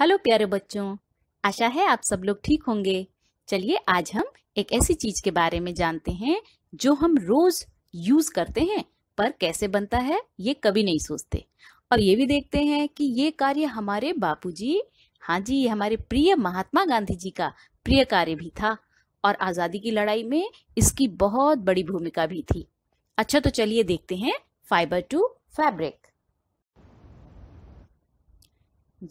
hello प्यारे बच्चों आशा है आप सब लोग ठीक होंगे चलिए आज हम एक ऐसी चीज के बारे में जानते हैं जो हम रोज यूज करते हैं पर कैसे बनता है ये कभी नहीं सोचते और ये भी देखते हैं कि ये कार्य हमारे बापूजी हाँ जी हमारे प्रिय महात्मा गांधी जी का प्रिय कार्य भी था और आजादी की लड़ाई में इसकी बहुत बड़ी भूमिका भी थी अच्छा तो चलिए देखते हैं फाइबर टू फैब्रिक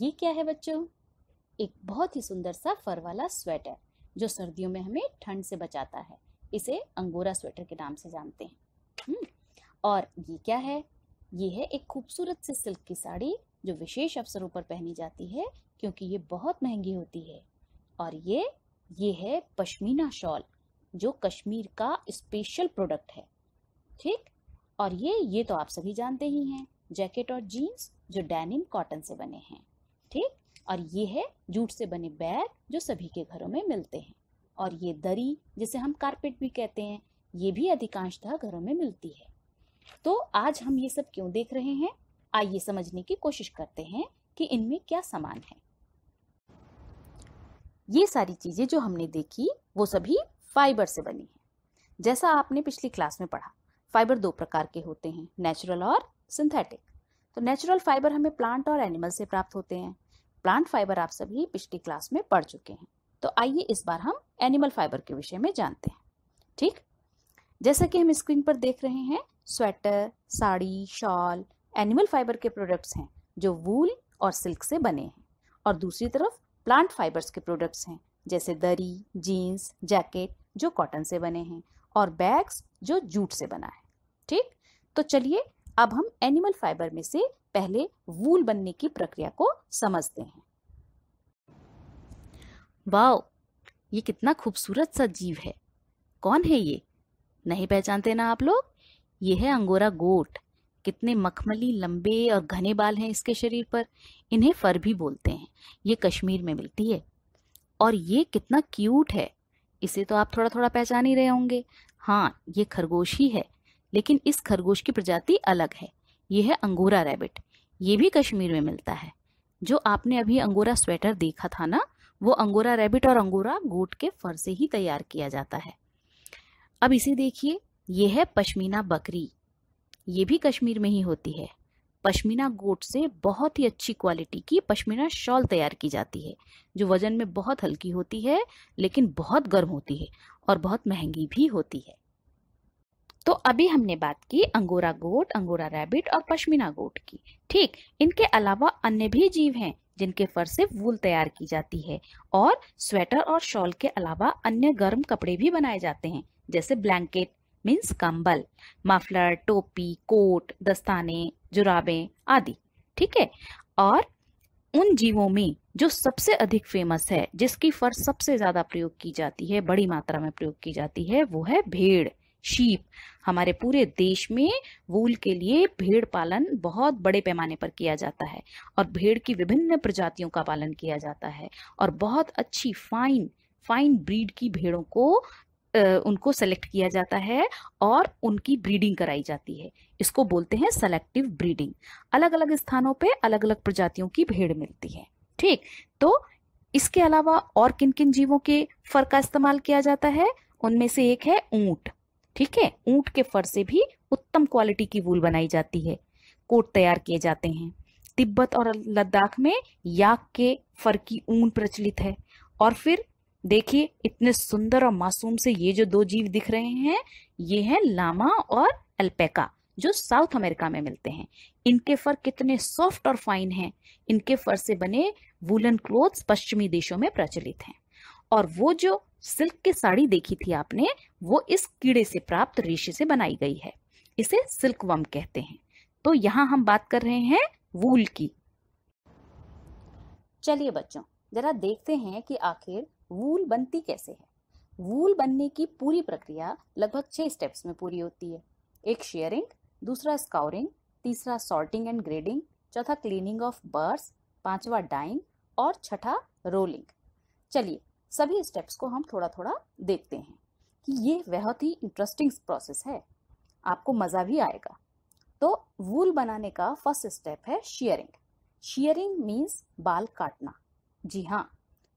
ये क्या है बच्चों एक बहुत ही सुंदर सा फर वाला स्वेटर जो सर्दियों में हमें ठंड से बचाता है इसे अंगोरा स्वेटर के नाम से जानते हैं हम्म, और ये क्या है ये है एक खूबसूरत सी सिल्क की साड़ी जो विशेष अवसरों पर पहनी जाती है क्योंकि ये बहुत महंगी होती है और ये ये है पश्मीना शॉल जो कश्मीर का स्पेशल प्रोडक्ट है ठीक और ये ये तो आप सभी जानते ही हैं जैकेट और जीन्स जो डेनिम कॉटन से बने हैं ठीक और ये है जूट से बने बैग जो सभी के घरों में मिलते हैं और ये दरी जिसे हम कारपेट भी कहते हैं ये भी अधिकांशतः घरों में मिलती है तो आज हम ये सब क्यों देख रहे हैं आइए समझने की कोशिश करते हैं कि इनमें क्या समान है ये सारी चीजें जो हमने देखी वो सभी फाइबर से बनी है जैसा आपने पिछली क्लास में पढ़ा फाइबर दो प्रकार के होते हैं नेचुरल और सिंथेटिक तो नेचुरल फाइबर हमें प्लांट और एनिमल से प्राप्त होते हैं प्लांट फाइबर आप सभी पिछली क्लास में पढ़ चुके हैं तो आइए इस बार हम एनिमल फाइबर के विषय में जानते हैं ठीक जैसा कि हम स्क्रीन पर देख रहे हैं sweater sari shawl animal fibre के प्रोडक्ट्स हैं जो वूल और सिल्क से बने हैं और दूसरी तरफ प्लांट फाइबर्स के प्रोडक्ट्स हैं जैसे दरी जीन्स जैकेट जो कॉटन से बने हैं और बैग्स जो जूट से बना है ठीक तो चलिए अब हम एनिमल फाइबर में से पहले वूल बनने की प्रक्रिया को समझते हैं वाओ ये कितना खूबसूरत सा जीव है कौन है ये नहीं पहचानते ना आप लोग ये है अंगोरा गोट कितने मखमली लंबे और घने बाल हैं इसके शरीर पर इन्हें फर भी बोलते हैं ये कश्मीर में मिलती है और ये कितना क्यूट है इसे तो आप थोड़ा थोड़ा पहचान ही रहे होंगे हाँ ये खरगोश ही है लेकिन इस खरगोश की प्रजाति अलग है ये है अंगोरा रैबिट ये भी कश्मीर में मिलता है जो आपने अभी अंगोरा स्वेटर देखा था ना वो अंगोरा रैबिट और अंगोरा गोट के फर से ही तैयार किया जाता है अब इसे देखिए ये है पश्मीना बकरी ये भी कश्मीर में ही होती है पश्मीना गोट से बहुत ही अच्छी क्वालिटी की पश्मीना शॉल तैयार की जाती है जो वजन में बहुत हल्की होती है लेकिन बहुत गर्म होती है और बहुत महंगी भी होती है तो अभी हमने बात की अंगोरा गोट अंगोरा रैबिट और पश्मीना गोट की ठीक इनके अलावा अन्य भी जीव हैं जिनके फर से वूल तैयार की जाती है और स्वेटर और शॉल के अलावा अन्य गर्म कपड़े भी बनाए जाते हैं जैसे ब्लैंकेट मीन्स कंबल मफलर टोपी कोट दस्ताने जुराबें आदि ठीक है और उन जीवों में जो सबसे अधिक फेमस है जिसकी फर सबसे ज़्यादा प्रयोग की जाती है बड़ी मात्रा में प्रयोग की जाती है वो है भेड़ शीप हमारे पूरे देश में वूल के लिए भेड़ पालन बहुत बड़े पैमाने पर किया जाता है और भेड़ की विभिन्न प्रजातियों का पालन किया जाता है और बहुत अच्छी फाइन फाइन ब्रीड की भेड़ों को उनको सेलेक्ट किया जाता है और उनकी ब्रीडिंग कराई जाती है इसको बोलते हैं सेलेक्टिव ब्रीडिंग अलग अलग स्थानों पे अलग अलग प्रजातियों की भेड़ मिलती है ठीक तो इसके अलावा और किन किन जीवों के फर का इस्तेमाल किया जाता है उनमें से एक है ऊंट ठीक है ऊंट के फर से भी उत्तम क्वालिटी की वूल बनाई जाती है कोट तैयार किए जाते हैं तिब्बत और लद्दाख में याक के फर की ऊन प्रचलित है और फिर देखिए इतने सुंदर और मासूम से ये जो दो जीव दिख रहे हैं ये हैं लामा और अल्पेका जो साउथ अमेरिका में मिलते हैं इनके फर कितने सॉफ्ट और फाइन हैं इनके फर से बने वुलन क्लोथ्स पश्चिमी देशों में प्रचलित हैं और वो जो सिल्क की साड़ी देखी थी आपने वो इस कीड़े से प्राप्त रेशे से बनाई गई है इसे सिल्क वम कहते हैं तो यहाँ हम बात कर रहे हैं वूल की चलिए बच्चों जरा देखते हैं कि आखिर वूल बनती कैसे है वूल बनने की पूरी प्रक्रिया लगभग छह स्टेप्स में पूरी होती है एक शेयरिंग दूसरा स्काउरिंग तीसरा सॉर्टिंग एंड ग्रेडिंग चौथा क्लीनिंग ऑफ बर्स पांचवा डाइंग और छठा रोलिंग चलिए सभी स्टेप्स को हम थोड़ा थोड़ा देखते हैं कि ये बहुत ही इंटरेस्टिंग प्रोसेस है आपको मज़ा भी आएगा तो वूल बनाने का फर्स्ट स्टेप है शेयरिंग शेयरिंग मीन्स बाल काटना जी हाँ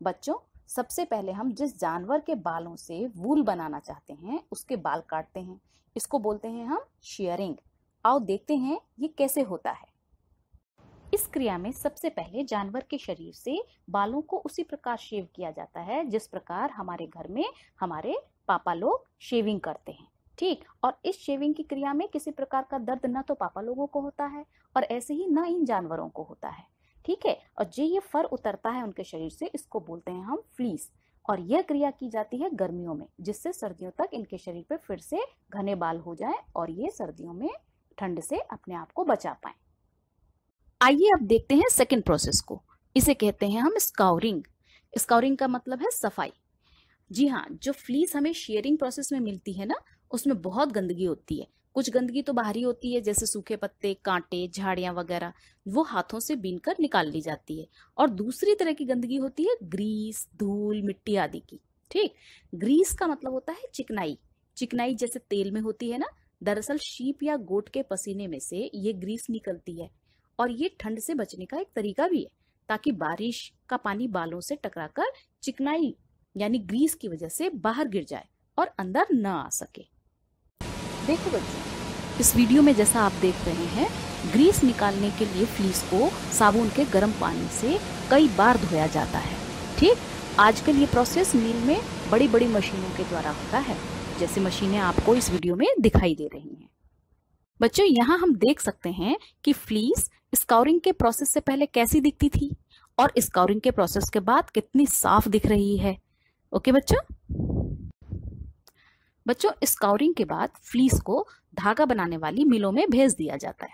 बच्चों सबसे पहले हम जिस जानवर के बालों से वूल बनाना चाहते हैं उसके बाल काटते हैं इसको बोलते हैं हम शेयरिंग आओ देखते हैं ये कैसे होता है इस क्रिया में सबसे पहले जानवर के शरीर से बालों को उसी प्रकार शेव किया जाता है जिस प्रकार हमारे घर में हमारे पापा लोग शेविंग करते हैं ठीक और इस शेविंग की क्रिया में किसी प्रकार का दर्द न तो पापा लोगों को होता है और ऐसे ही न इन जानवरों को होता है ठीक है और जो ये फर उतरता है उनके शरीर से इसको बोलते हैं हम फ्लीस और यह क्रिया की जाती है गर्मियों में जिससे सर्दियों तक इनके शरीर पर फिर से घने बाल हो जाए और ये सर्दियों में ठंड से अपने आप को बचा पाएं आइए अब देखते हैं सेकेंड प्रोसेस को इसे कहते हैं हम स्काउरिंग स्काउरिंग का मतलब है सफाई जी हाँ जो फ्लीस हमें शेयरिंग प्रोसेस में मिलती है ना उसमें बहुत गंदगी होती है कुछ गंदगी तो बाहरी होती है जैसे सूखे पत्ते कांटे झाड़ियाँ वगैरह वो हाथों से बीन कर निकाल ली जाती है और दूसरी तरह की गंदगी होती है ग्रीस धूल मिट्टी आदि की ठीक ग्रीस का मतलब होता है चिकनाई चिकनाई जैसे तेल में होती है ना दरअसल शीप या गोट के पसीने में से ये ग्रीस निकलती है और ये ठंड से बचने का एक तरीका भी है ताकि बारिश का पानी बालों से टकराकर चिकनाई यानी ग्रीस की वजह से बाहर गिर जाए और अंदर न आ सके देखो बच्चों इस वीडियो में जैसा आप देख रहे हैं ग्रीस निकालने के लिए फ्लीस को साबुन के गर्म पानी से कई बार धोया जाता है ठीक आजकल ये प्रोसेस मिल में बड़ी बड़ी मशीनों के द्वारा होता है जैसे मशीनें आपको इस वीडियो में दिखाई दे रही हैं बच्चों यहाँ हम देख सकते हैं कि फ्लीस स्काउरिंग के प्रोसेस से पहले कैसी दिखती थी और स्काउरिंग के प्रोसेस के बाद कितनी साफ दिख रही है ओके बच्चों बच्चों स्काउरिंग के बाद फ्लीस को धागा बनाने वाली मिलों में भेज दिया जाता है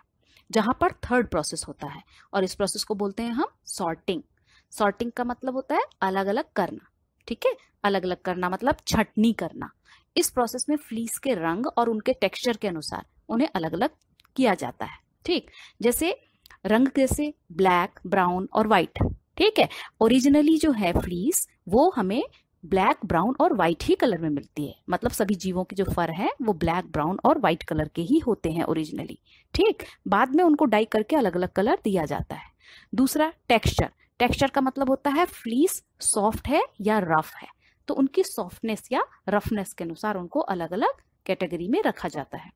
जहां पर थर्ड प्रोसेस होता है और इस प्रोसेस को बोलते हैं हम सॉर्टिंग सॉर्टिंग का मतलब होता है अलग अलग करना ठीक है अलग अलग करना मतलब छटनी करना इस प्रोसेस में फ्लीस के रंग और उनके टेक्सचर के अनुसार उन्हें अलग अलग किया जाता है ठीक जैसे रंग कैसे ब्लैक ब्राउन और वाइट ठीक है ओरिजिनली जो है फ्लीस वो हमें ब्लैक ब्राउन और व्हाइट ही कलर में मिलती है मतलब सभी जीवों के जो फर है वो ब्लैक ब्राउन और व्हाइट कलर के ही होते हैं ओरिजिनली ठीक बाद में उनको डाई करके अलग अलग कलर दिया जाता है दूसरा टेक्सचर टेक्सचर का मतलब होता है फ्लीस सॉफ्ट है या रफ है तो उनकी सॉफ्टनेस या रफनेस के अनुसार उनको अलग अलग कैटेगरी में रखा जाता है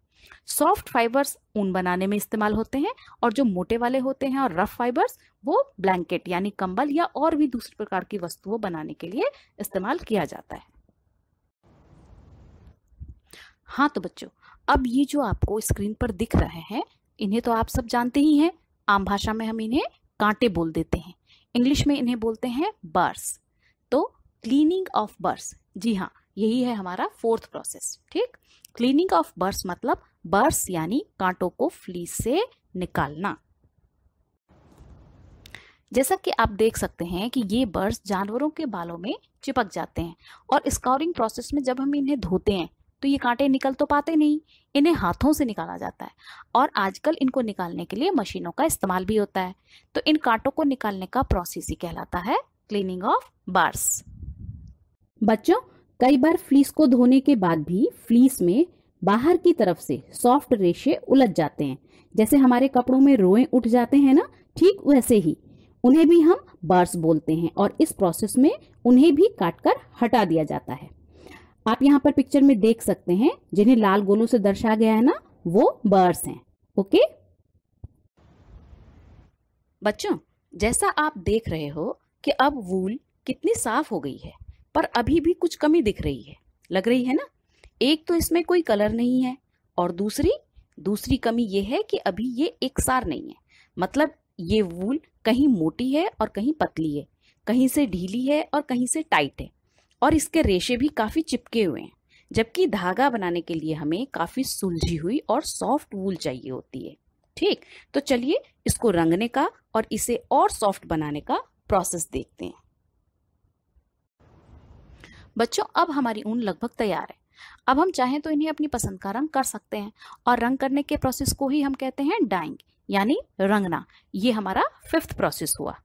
सॉफ्ट फाइबर्स ऊन बनाने में इस्तेमाल होते हैं और जो मोटे वाले होते हैं और रफ फाइबर्स वो ब्लैंकेट यानी कंबल या और भी दूसरे प्रकार की वस्तुओं बनाने के लिए इस्तेमाल किया जाता है हाँ तो बच्चों अब ये जो आपको स्क्रीन पर दिख रहे हैं इन्हें तो आप सब जानते ही हैं आम भाषा में हम इन्हें कांटे बोल देते हैं इंग्लिश में इन्हें बोलते हैं बर्स तो क्लीनिंग ऑफ बर्स जी हाँ यही है हमारा फोर्थ प्रोसेस ठीक क्लीनिंग ऑफ बर्स मतलब बर्स यानी कांटों को फ्लीस से निकालना जैसा कि आप देख सकते हैं कि ये बर्स जानवरों के बालों में चिपक जाते हैं और स्काउरिंग प्रोसेस में जब हम इन्हें धोते हैं तो ये कांटे निकल तो पाते नहीं इन्हें हाथों से निकाला जाता है और आजकल इनको निकालने के लिए मशीनों का इस्तेमाल भी होता है तो इन कांटों को निकालने का प्रोसेस ही कहलाता है क्लीनिंग ऑफ बार्स बच्चों कई बार फ्लीस को धोने के बाद भी फ्लीस में बाहर की तरफ से सॉफ्ट रेशे उलझ जाते हैं जैसे हमारे कपड़ों में रोए उठ जाते हैं ना ठीक वैसे ही उन्हें भी हम बर्स बोलते हैं और इस प्रोसेस में उन्हें भी काटकर हटा दिया जाता है आप यहाँ पर पिक्चर में देख सकते हैं जिन्हें लाल गोलों से दर्शा गया है ना वो बर्स हैं ओके बच्चों जैसा आप देख रहे हो कि अब वूल कितनी साफ हो गई है पर अभी भी कुछ कमी दिख रही है लग रही है ना एक तो इसमें कोई कलर नहीं है और दूसरी दूसरी कमी ये है कि अभी ये एक सार नहीं है मतलब ये वूल कहीं मोटी है और कहीं पतली है कहीं से ढीली है और कहीं से टाइट है और इसके रेशे भी काफ़ी चिपके हुए हैं जबकि धागा बनाने के लिए हमें काफ़ी सुलझी हुई और सॉफ्ट वूल चाहिए होती है ठीक तो चलिए इसको रंगने का और इसे और सॉफ्ट बनाने का प्रोसेस देखते हैं बच्चों अब हमारी ऊन लगभग तैयार है अब हम चाहें तो इन्हें अपनी पसंद का रंग कर सकते हैं और रंग करने के प्रोसेस को ही हम कहते हैं डाइंग यानी रंगना ये हमारा फिफ्थ प्रोसेस हुआ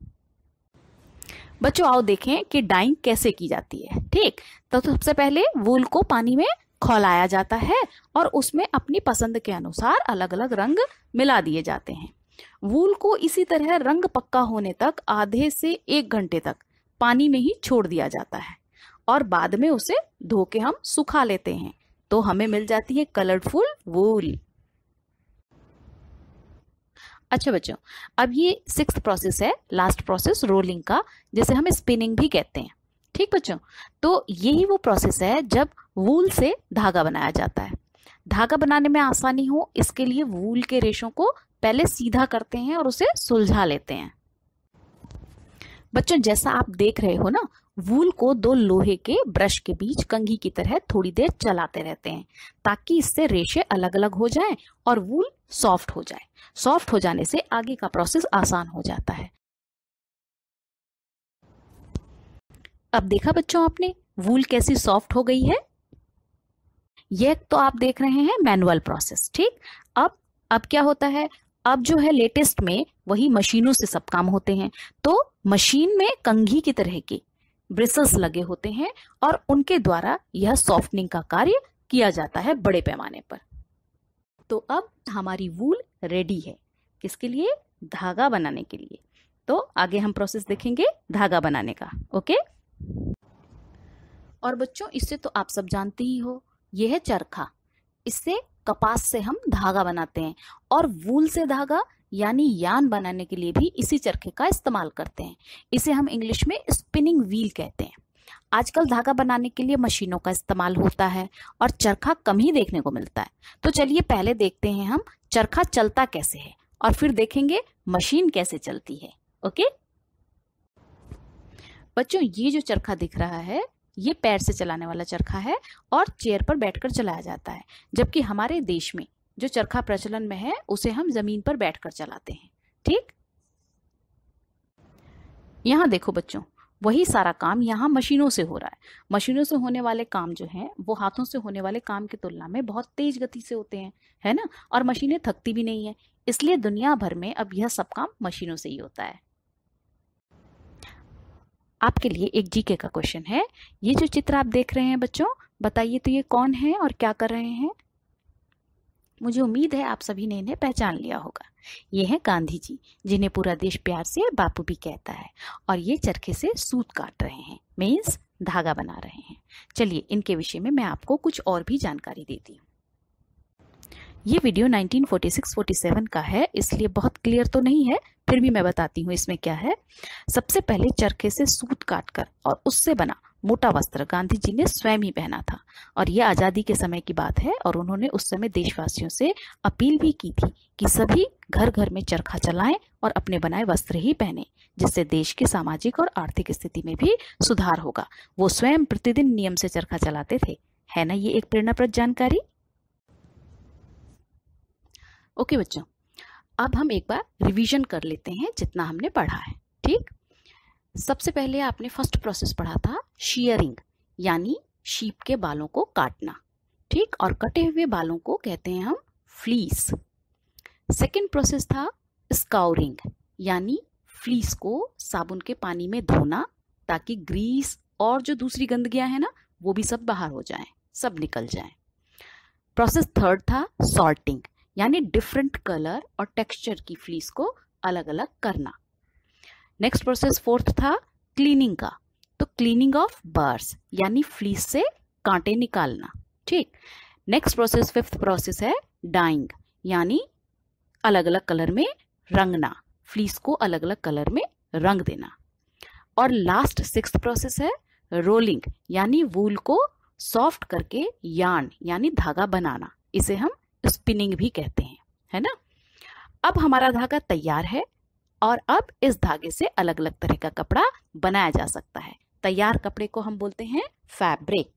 बच्चों आओ देखें कि डाइंग कैसे की जाती है ठीक तो सबसे पहले वूल को पानी में खौलाया जाता है और उसमें अपनी पसंद के अनुसार अलग अलग रंग मिला दिए जाते हैं वूल को इसी तरह रंग पक्का होने तक आधे से एक घंटे तक पानी में ही छोड़ दिया जाता है और बाद में उसे धो के हम सुखा लेते हैं तो हमें मिल जाती है कलरफुल वूल अच्छा बच्चों अब ये सिक्स प्रोसेस है लास्ट प्रोसेस रोलिंग का जिसे हम स्पिनिंग भी कहते हैं ठीक बच्चों तो यही वो प्रोसेस है जब वूल से धागा बनाया जाता है धागा बनाने में आसानी हो इसके लिए वूल के रेशों को पहले सीधा करते हैं और उसे सुलझा लेते हैं बच्चों जैसा आप देख रहे हो ना वूल को दो लोहे के ब्रश के बीच कंघी की तरह थोड़ी देर चलाते रहते हैं ताकि इससे रेशे अलग अलग हो जाएं और वूल सॉफ्ट हो जाए सॉफ्ट हो जाने से आगे का प्रोसेस आसान हो जाता है अब देखा बच्चों आपने वूल कैसी सॉफ्ट हो गई है यह तो आप देख रहे हैं मैनुअल प्रोसेस ठीक अब अब क्या होता है अब जो है लेटेस्ट में वही मशीनों से सब काम होते हैं तो मशीन में कंघी की तरह की ब्रिसल्स लगे होते हैं और उनके द्वारा यह सॉफ्टनिंग का कार्य किया जाता है बड़े पैमाने पर तो अब हमारी वूल रेडी है किसके लिए धागा बनाने के लिए तो आगे हम प्रोसेस देखेंगे धागा बनाने का ओके और बच्चों इससे तो आप सब जानते ही हो यह है चरखा इससे कपास से हम धागा बनाते हैं और वूल से धागा यानी यान बनाने के लिए भी इसी चरखे का इस्तेमाल करते हैं इसे हम इंग्लिश में स्पिनिंग व्हील कहते हैं आजकल धागा बनाने के लिए मशीनों का इस्तेमाल होता है और चरखा कम ही देखने को मिलता है तो चलिए पहले देखते हैं हम चरखा चलता कैसे है और फिर देखेंगे मशीन कैसे चलती है ओके बच्चों ये जो चरखा दिख रहा है ये पैर से चलाने वाला चरखा है और चेयर पर बैठकर चलाया जाता है जबकि हमारे देश में जो चरखा प्रचलन में है उसे हम जमीन पर बैठकर चलाते हैं ठीक यहां देखो बच्चों वही सारा काम यहाँ मशीनों से हो रहा है मशीनों से होने वाले काम जो हैं वो हाथों से होने वाले काम की तुलना में बहुत तेज गति से होते हैं है ना और मशीनें थकती भी नहीं है इसलिए दुनिया भर में अब यह सब काम मशीनों से ही होता है आपके लिए एक जीके का क्वेश्चन है ये जो चित्र आप देख रहे हैं बच्चों बताइए तो ये कौन है और क्या कर रहे हैं मुझे उम्मीद है आप सभी ने इन्हें पहचान लिया होगा ये हैं गांधी जी जिन्हें पूरा देश प्यार से बापू भी कहता है और ये चरखे से सूत काट रहे हैं मीन्स धागा बना रहे हैं चलिए इनके विषय में मैं आपको कुछ और भी जानकारी देती हूँ ये वीडियो 1946-47 का है इसलिए बहुत क्लियर तो नहीं है फिर भी मैं बताती हूँ इसमें क्या है सबसे पहले चरखे से सूत काटकर और उससे बना मोटा वस्त्र गांधी जी ने स्वयं ही पहना था और यह आज़ादी के समय की बात है और उन्होंने उस समय देशवासियों से अपील भी की थी कि सभी घर घर में चरखा चलाएं और अपने बनाए वस्त्र ही पहने जिससे देश के सामाजिक और आर्थिक स्थिति में भी सुधार होगा वो स्वयं प्रतिदिन नियम से चरखा चलाते थे है ना ये एक प्रेरणाप्रद जानकारी ओके बच्चों अब हम एक बार रिविजन कर लेते हैं जितना हमने पढ़ा है ठीक सबसे पहले आपने फर्स्ट प्रोसेस पढ़ा था शीयरिंग यानी शीप के बालों को काटना ठीक और कटे हुए बालों को कहते हैं हम फ्लीस सेकेंड प्रोसेस था स्काउरिंग यानी फ्लीस को साबुन के पानी में धोना ताकि ग्रीस और जो दूसरी गंदगियाँ हैं ना वो भी सब बाहर हो जाए सब निकल जाए प्रोसेस थर्ड था सॉल्टिंग यानी डिफरेंट कलर और टेक्सचर की फ्लीस को अलग अलग करना नेक्स्ट प्रोसेस फोर्थ था क्लीनिंग का तो क्लीनिंग ऑफ बर्स यानी फ्लीस से कांटे निकालना ठीक नेक्स्ट प्रोसेस फिफ्थ प्रोसेस है डाइंग यानी अलग अलग कलर में रंगना फ्लीस को अलग अलग कलर में रंग देना और लास्ट सिक्स प्रोसेस है रोलिंग यानी वूल को सॉफ्ट करके यान यानी धागा बनाना इसे हम स्पिनिंग भी कहते हैं है ना अब हमारा धागा तैयार है और अब इस धागे से अलग अलग तरह का कपड़ा बनाया जा सकता है तैयार कपड़े को हम बोलते हैं फैब्रिक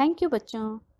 थैंक यू बच्चों